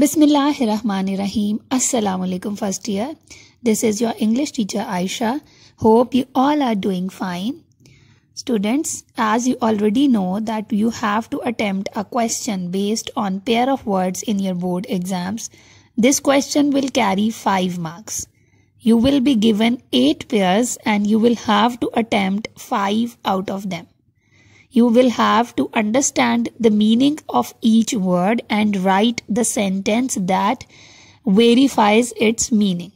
Bismillahirrahmanirrahim. Assalamu alaikum first year. This is your English teacher Aisha. Hope you all are doing fine. Students, as you already know that you have to attempt a question based on pair of words in your board exams. This question will carry 5 marks. You will be given 8 pairs and you will have to attempt 5 out of them you will have to understand the meaning of each word and write the sentence that verifies its meaning.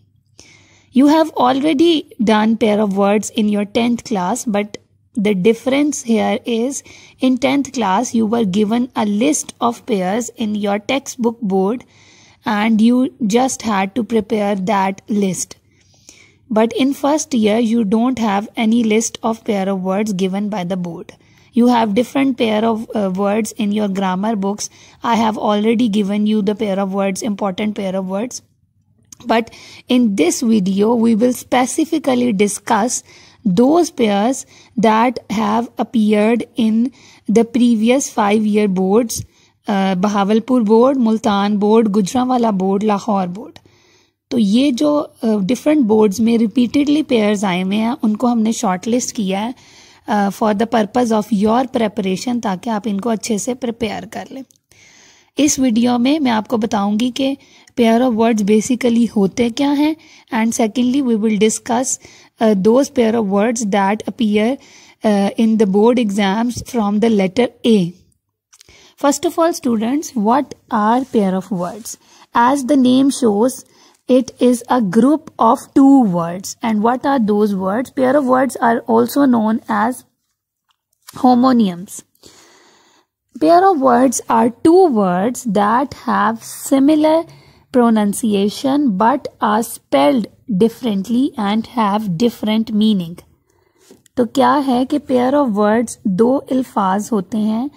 You have already done pair of words in your 10th class, but the difference here is in 10th class, you were given a list of pairs in your textbook board and you just had to prepare that list. But in first year, you don't have any list of pair of words given by the board. you have different pair of uh, words in your grammar books i have already given you the pair of words important pair of words but in this video we will specifically discuss those pairs that have appeared in the previous five year boards uh, bahawalpur board multan board gujranwala board lahore board तो ये जो different uh, boards में repeatedly pairs आए हुए हैं उनको हमने shortlist किया है for the purpose of your preparation ताकि आप इनको अच्छे से प्रिपेयर कर लें इस वीडियो में मैं आपको बताऊंगी कि पेयर ऑफ वर्ड्स बेसिकली होते क्या हैं and secondly we will discuss those pair of words that appear in the board exams from the letter A first of all students what are pair of words as the name shows it is a group of two words and what are those words pair of words are also known as homonyms pair of words are two words that have similar pronunciation but are spelled differently and have different meaning तो क्या है कि pair of words दो अल्फाज होते हैं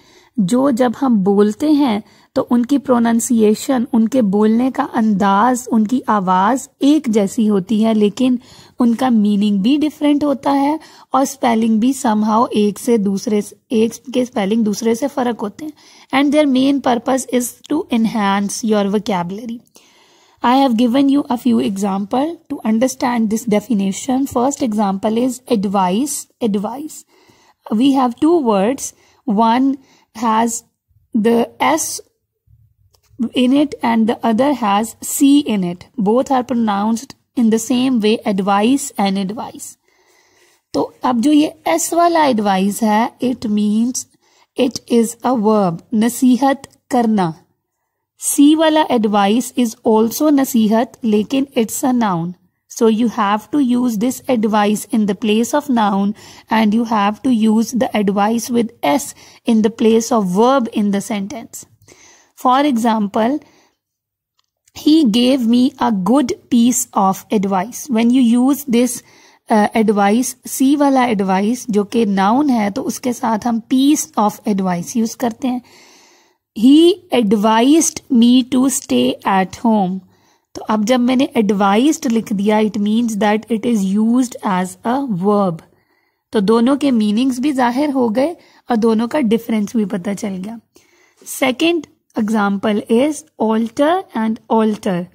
जो जब हम बोलते हैं तो उनकी प्रोनाउंसिएशन उनके बोलने का अंदाज उनकी आवाज़ एक जैसी होती है लेकिन उनका मीनिंग भी डिफरेंट होता है और स्पेलिंग भी समहाउ एक से दूसरे एक के स्पेलिंग दूसरे से फ़र्क होते हैं and their main purpose is to enhance your vocabulary I have given you a few example to understand this definition first example is advice advice we have two words one has the S in it and the other has C in it. Both are pronounced in the same way advice and advice. तो अब जो ये S वाला advice है it means it is a verb. Verb नसीहत करना C वाला advice is also नसीहत लेकिन it's a So you have to use this advice in the place of noun and you have to use the advice with S in the place of verb in the sentence. For example he gave me a good piece of advice. When you use this advice C वाला advice जो कि noun है तो उसके साथ हम piece of advice use करते हैं he advised me to stay at home तो अब जब मैंने एडवाइस्ड लिख दिया it means that it is use as a verb तो दोनों के मीनिंग्स भी जाहिर हो गए और दोनों का डिफरेंस भी पता चल गया second example is alter and altar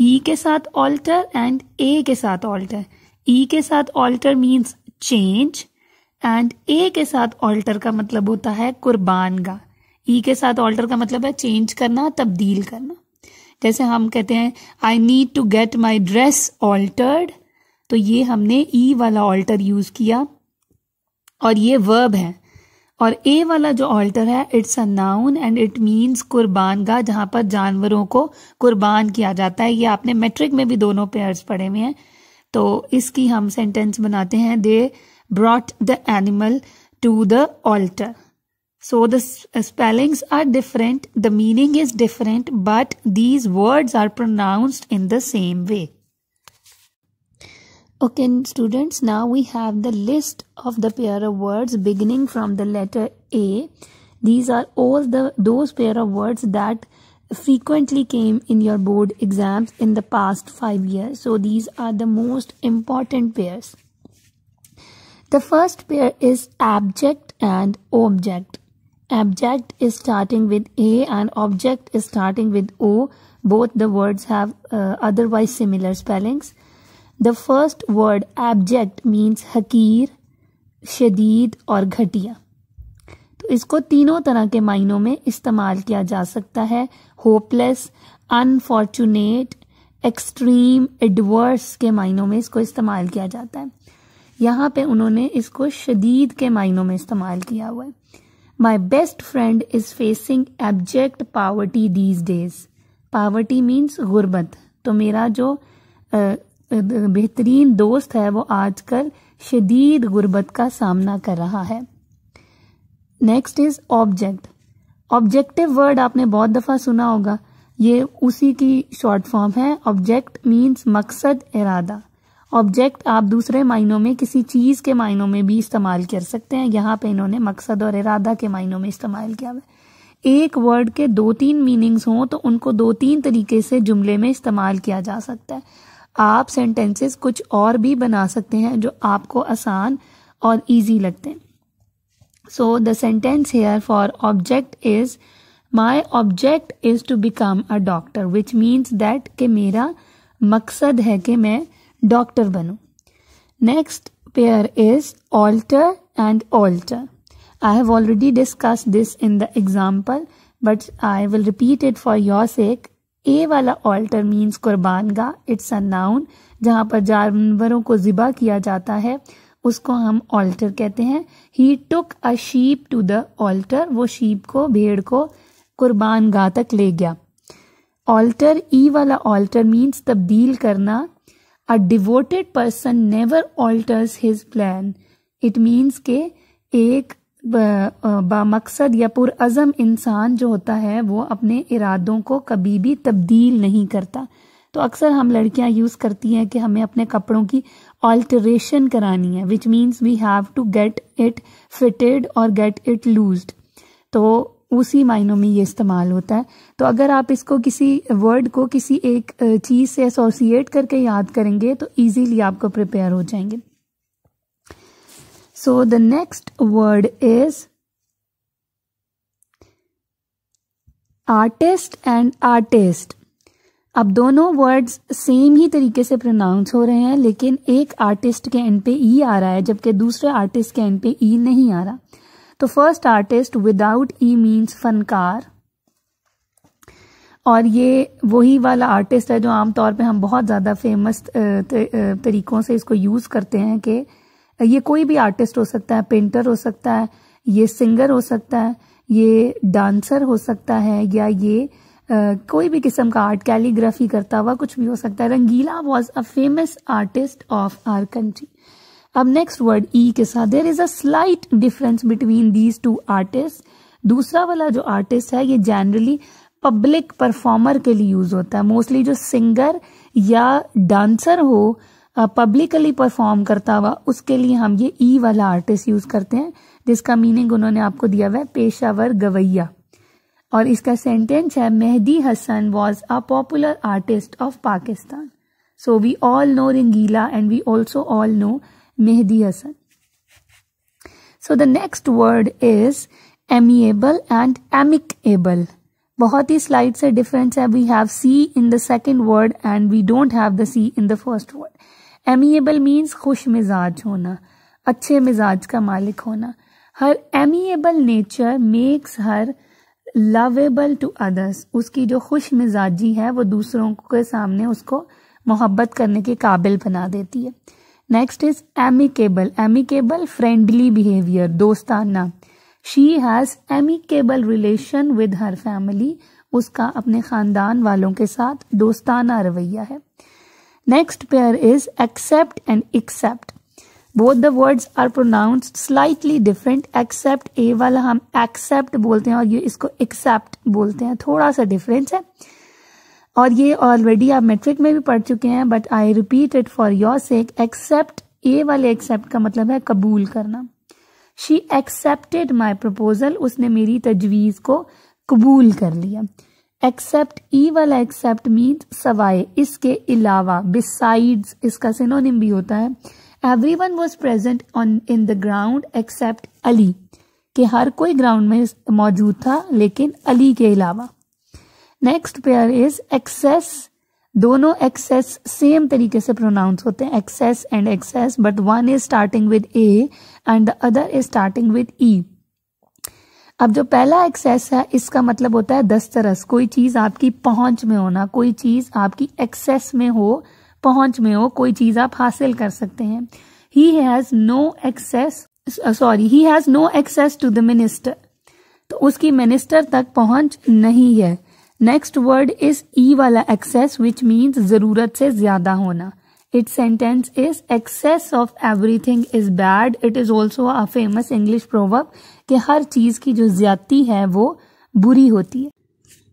E के साथ ऑल्टर एंड ए के साथ ऑल्टर ई e के साथ alter means change and A के साथ ऑल्टर का मतलब होता है कुर्बान का ई e के साथ ऑल्टर का मतलब है चेंज करना तब्दील करना जैसे हम कहते हैं I need to get my dress altered तो ये हमने ई e वाला ऑल्टर यूज किया और ये वर्ब है और ए वाला जो ऑल्टर है it's a noun and it means कुर्बान गाह जहाँ पर जानवरों को कुर्बान किया जाता है ये आपने मेट्रिक में भी दोनों पेयर्स पढ़े हुए हैं तो इसकी हम सेंटेंस बनाते हैं they brought the animal to the altar so the spellings are different the meaning is different but these words are pronounced in the same way Okay students now we have the list of the pair of words beginning from the letter A. These are all the those pair of words that frequently came in your board exams in the past 5 years. So these are the most important pairs. The first pair is abject and object. Abject is starting with A and object is starting with O. Both the words have uh, otherwise similar spellings. The first word abject means हकीर शदीद और घटिया तो इसको तीनों तरह के मायनों में इस्तेमाल किया जा सकता है होपलेस अनफॉर्चुनेट एक्सट्रीम एडवर्स के मायनों में इसको इस्तेमाल किया जाता है यहाँ पे उन्होंने इसको शदीद के मायनों में इस्तेमाल किया हुआ है my best friend is facing abject poverty these days poverty means गुर्बत तो मेरा जो बेहतरीन दोस्त है वो आजकल शदीद गुर्बत का सामना कर रहा है next is object objective word आपने बहुत दफ़ा सुना होगा ये उसी की शॉर्ट फॉर्म है ऑब्जेक्ट मीन्स मकसद इरादा ऑब्जेक्ट आप दूसरे मायनों में किसी चीज़ के मायनों में भी इस्तेमाल कर सकते हैं यहां पे इन्होंने मकसद और इरादा के मायनों में इस्तेमाल किया हुआ एक वर्ड के दो तीन मीनिंग्स हों तो उनको दो तीन तरीके से जुमले में इस्तेमाल किया जा सकता है आप सेंटेंसेस कुछ और भी बना सकते हैं जो आपको आसान और इजी लगते हैं so the sentence here for object is my object is to become a doctor which means that कि मेरा मकसद है कि मैं डॉक्टर बनूं next pair is alter and altar I have already discuss this in the example but I will repeat it for your sake A वाला alter means कुर्बानगा it's a noun जहाँ पर जानवरों को ज़िबा किया जाता है उसको हम ऑल्टर कहते हैं he took a sheep to the altar वो शीप को भेड़ को कुर्बान गा तक ले गया ऑल्टर ई e वाला ऑल्टर मीन्स तब्दील करना a devoted person never alters his plan it means के एक बामकसद या पुरज़म इंसान जो होता है वो अपने इरादों को कभी भी तब्दील नहीं करता तो अक्सर हम लड़कियां यूज़ करती हैं कि हमें अपने कपड़ों की ऑल्टरेशन करानी है which means we have to get it fitted और गेट इट लूज तो उसी मायनों में ये इस्तेमाल होता है तो अगर आप इसको किसी वर्ड को किसी एक चीज़ से एसोसिएट करके याद करेंगे तो ईजीली आपको प्रिपेयर हो जाएंगे So the next word is artist and artiste अब दोनों वर्ड्स सेम ही तरीके से प्रोनाउंस हो रहे हैं लेकिन एक आर्टिस्ट के एंड पे ई e आ रहा है जबकि दूसरे आर्टिस्ट के एंड पे ई e नहीं आ रहा तो first artist without E means फनकार और ये वही वाला आर्टिस्ट है जो आमतौर पे हम बहुत ज़्यादा फेमस तरीकों से इसको यूज़ करते हैं कि ये कोई भी आर्टिस्ट हो सकता है पेंटर हो सकता है ये सिंगर हो सकता है ये डांसर हो सकता है या ये आ, कोई भी किस्म का आर्ट कैलीग्राफी करता हुआ कुछ भी हो सकता है Rangeela was a famous artist of our country अब नेक्स्ट वर्ड ई के साथ there is a slight difference between these two artist दूसरा वाला जो आर्टिस्ट है ये जनरली पब्लिक परफॉर्मर के लिए यूज होता है मोस्टली जो सिंगर या डांसर हो पब्लिकली परफॉर्म करता हुआ उसके लिए हम ये ई e वाला आर्टिस्ट यूज़ करते हैं जिसका मीनिंग उन्होंने आपको दिया हुआ है पेशावर गवैया और इसका सेंटेंस है Mehdi Hasan was a popular artiste of Pakistan so we all know Rangeela and we also all know Mehdi Hasan so the next word is amiable and able बहुत ही स्लाइड से डिफरेंस है we have C in the second word and we don't have the C in the first word amiable means खुश मिजाज होना अच्छे मिजाज का मालिक होना her amiable nature makes her lovable to others उसकी जो खुश मिजाजी है वो दूसरों के सामने उसको मोहब्बत करने के काबिल बना देती है next is amicable amicable friendly behaviour दोस्ताना she has amicable relation with her family उसका अपने ख़ानदान वालों के साथ दोस्ताना रवैया है Next pair is accept and accept. Both the words are pronounced slightly different accept A वाला हम एक्सेप्ट बोलते हैं और ये इसको एक्सेप्ट बोलते हैं थोड़ा सा डिफरेंस है और ये ऑलरेडी आप मेट्रिक में भी पढ़ चुके हैं but I repeat it for your sake accept A वाले एक्सेप्ट का मतलब है कबूल करना शी एक्सेप्टेड माई प्रपोजल उसने मेरी तजवीज़ को कबूल कर लिया एक्सेप्ट ई वाला एक्सेप्ट मीन्स सवाए इसके अलावा बिसाइड्स इसका सिनोनिम भी होता है everyone was present on in the ground except Ali के हर कोई ग्राउंड में मौजूद था लेकिन अली के अलावा नेक्स्ट पेयर इज एक्सेस दोनों एक्सेस सेम तरीके से प्रोनाउंस होते हैं access and excess but one is starting with A and the other is starting with E अब जो पहला एक्सेस है इसका मतलब होता है दस्तरस कोई चीज़ आपकी पहुंच में होना कोई चीज़ आपकी एक्सेस में हो पहुंच में हो कोई चीज़ आप हासिल कर सकते हैं he has no access sorry he has no access to the minister तो उसकी मिनिस्टर तक पहुंच नहीं है नेक्स्ट वर्ड इज ई वाला एक्सेस विच मीन्स ज़रूरत से ज़्यादा होना Its sentence is excess of everything is bad. It is also a famous English proverb ke har cheez ki jo zyati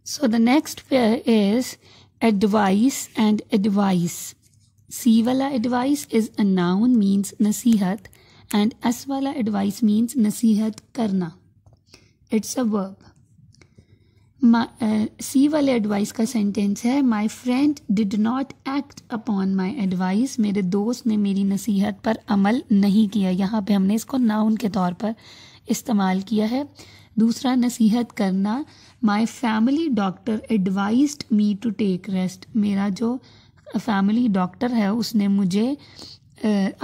So the next pair is advice and advice. C wala advice is a noun means nasihat and S advice means nasihat karna. It's a verb. सी वाले advice का sentence है my friend did not act upon my advice मेरे दोस्त ने मेरी नसीहत पर अमल नहीं किया यहाँ पे हमने इसको नाउन के तौर पर इस्तेमाल किया है दूसरा नसीहत करना my family doctor advise me to take rest मेरा जो फैमिली डॉक्टर है उसने मुझे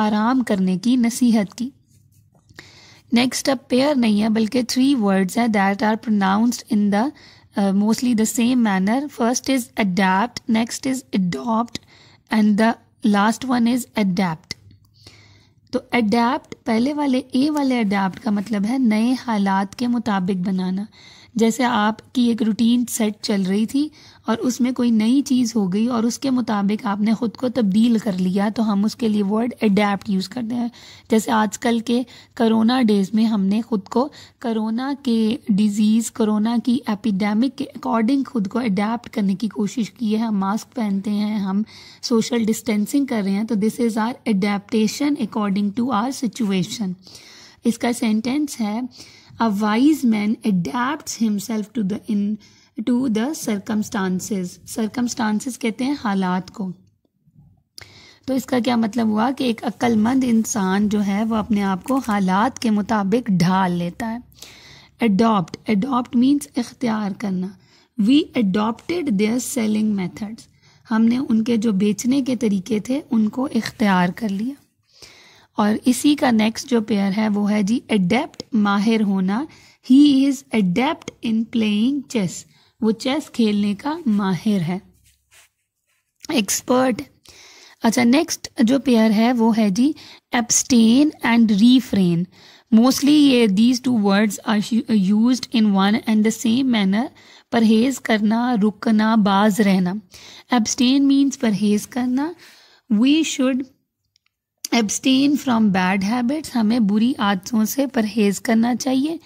आराम करने की नसीहत की नेक्स्ट अब पेयर नहीं है बल्कि थ्री वर्ड्स हैं that are pronounced in the mostly the same manner. First is adapt, next is adopt, and the last one is adapt. तो अडेप्ट पहले वाले ए वाले अडेप्ट का मतलब है नए हालात के मुताबिक बनाना जैसे आपकी एक रूटीन सेट चल रही थी और उसमें कोई नई चीज़ हो गई और उसके मुताबिक आपने ख़ुद को तब्दील कर लिया तो हम उसके लिए वर्ड अडेप्ट यूज़ करते हैं जैसे आजकल के करोना डेज़ में हमने ख़ुद को करोना के डिज़ीज़ करोना की एपिडेमिक के अकॉर्डिंग ख़ुद को अडेप्ट करने की कोशिश की है हम मास्क पहनते हैं हम सोशल डिस्टेंसिंग कर रहे हैं तो this is our adaptation according to our situation इसका सेंटेंस है a wise man adapt himself to the in to the circumstances circumstances कहते हैं हालात को तो इसका क्या मतलब हुआ कि एक अक्लमंद इंसान जो है वो अपने आप को हालात के मुताबिक ढाल लेता है एडोप्ट एडोप्ट मीन्स इख्तियार करना we adopted their selling methods हमने उनके जो बेचने के तरीके थे उनको इख्तियार कर लिया और इसी का नेक्स्ट जो पेयर है वो है जी एडेप्ट माहिर होना he is adept in playing chess वो चेस खेलने का माहिर है एक्सपर्ट अच्छा नेक्स्ट जो पेयर है वो है जी एब्सटेन एंड रीफ्रेन मोस्टली ये these two words are use in one and the same manner परहेज करना रुकना बाज रहना एब्सटेन मीन्स परहेज करना we should abstain from bad habits हमें बुरी आदतों से परहेज करना चाहिए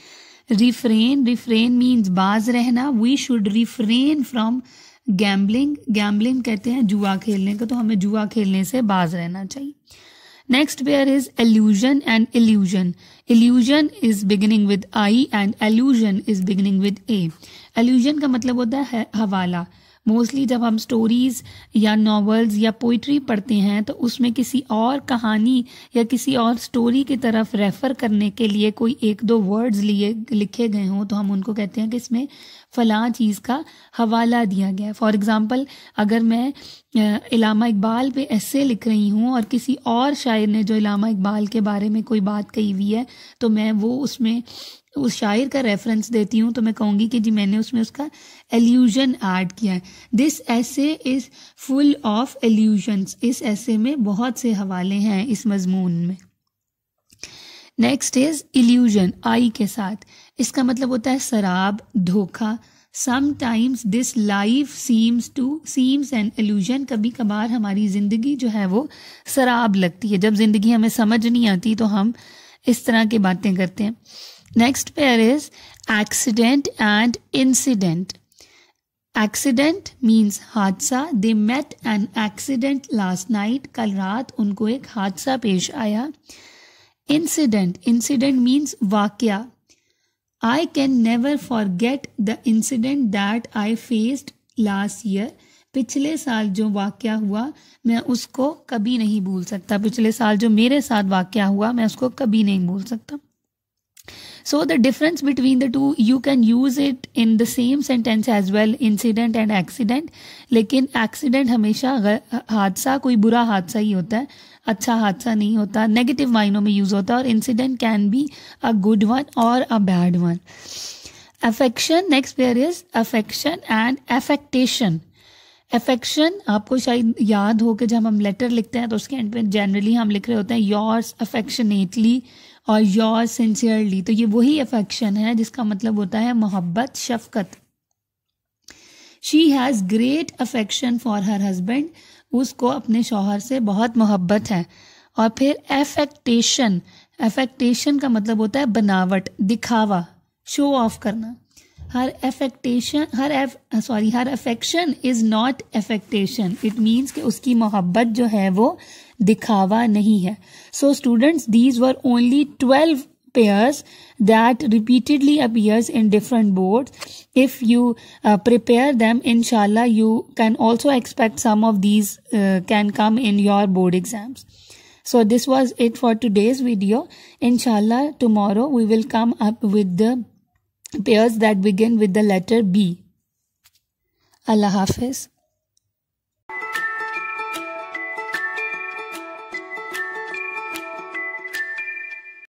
रिफ्रेन रिफ्रेन मीन्स बाज रहना we should refrain from gambling gambling कहते हैं जुआ खेलने को तो हमें जुआ खेलने से बाज रहना चाहिए next pair is allusion and illusion illusion is beginning with I and allusion is beginning with A illusion का मतलब होता है हवाला मोस्टली जब हम स्टोरीज़ या नावल्स या पोइट्री पढ़ते हैं तो उसमें किसी और कहानी या किसी और स्टोरी की तरफ रेफ़र करने के लिए कोई एक दो वर्ड्स लिए लिखे गए हों तो हम उनको कहते हैं कि इसमें फ़ला चीज़ का हवाला दिया गया है फॉर एग्ज़ाम्पल अगर मैं इलामा इकबाल पे ऐसे लिख रही हूँ और किसी और शायर ने जो इलामा इकबाल के बारे में कोई बात कही हुई है तो मैं वो उसमें तो उस शायर का रेफरेंस देती हूँ तो मैं कहूँगी कि जी मैंने उसमें उसका एल्यूजन ऐड किया है दिस ऐसे इज़ फुल ऑफ एल्यूजन्स इस ऐसे में बहुत से हवाले हैं इस मजमून में नेक्स्ट इज इल्यूजन आई के साथ इसका मतलब होता है शराब धोखा sometimes this life seems to seems and illusion कभी कभार हमारी ज़िंदगी जो है वो शराब लगती है जब ज़िंदगी हमें समझ नहीं आती तो हम इस तरह की बातें करते हैं next pair is accident and incident accident means हादसा they met an accident last night कल रात उनको एक हादसा पेश आया इंसिडेंट इंसिडेंट मीन्स वाक्य I can never forget the incident that I faced last year पिछले साल जो वाक्य हुआ मैं उसको कभी नहीं भूल सकता पिछले साल जो मेरे साथ वाक्य हुआ मैं उसको कभी नहीं भूल सकता so the difference between the two you can use it in the same sentence as well incident and accident लेकिन एक्सीडेंट हमेशा हादसा कोई बुरा हादसा ही होता है अच्छा हादसा नहीं होता नेगेटिव माइनों में यूज होता है और incident can be a good one और a bad one affection next pair is affection and affectation affection आपको शायद याद हो कि जब हम लेटर लिखते हैं तो उसके एंड पे जनरली हम लिख रहे होते हैं योर्स अफेक्शनेटली और योर सिंसियरली तो ये वही अफेक्शन है जिसका मतलब होता है मोहब्बत शफकत she has great affection for her husband उसको अपने शोहर से बहुत मोहब्बत है और फिर एफेक्टेशन एफेक्टेशन का मतलब होता है बनावट दिखावा शो ऑफ करना her affectation her aff, sorry her affection is not affectation it means कि उसकी मोहब्बत जो है वो दिखावा नहीं है so students these were only 12 pairs that repeatedly appears in different boards if you uh, prepare them inshallah you can also expect some of these uh, can come in your board exams so this was it for today's video inshallah tomorrow we will come up with the pairs that begin with the letter B. Allah Hafiz.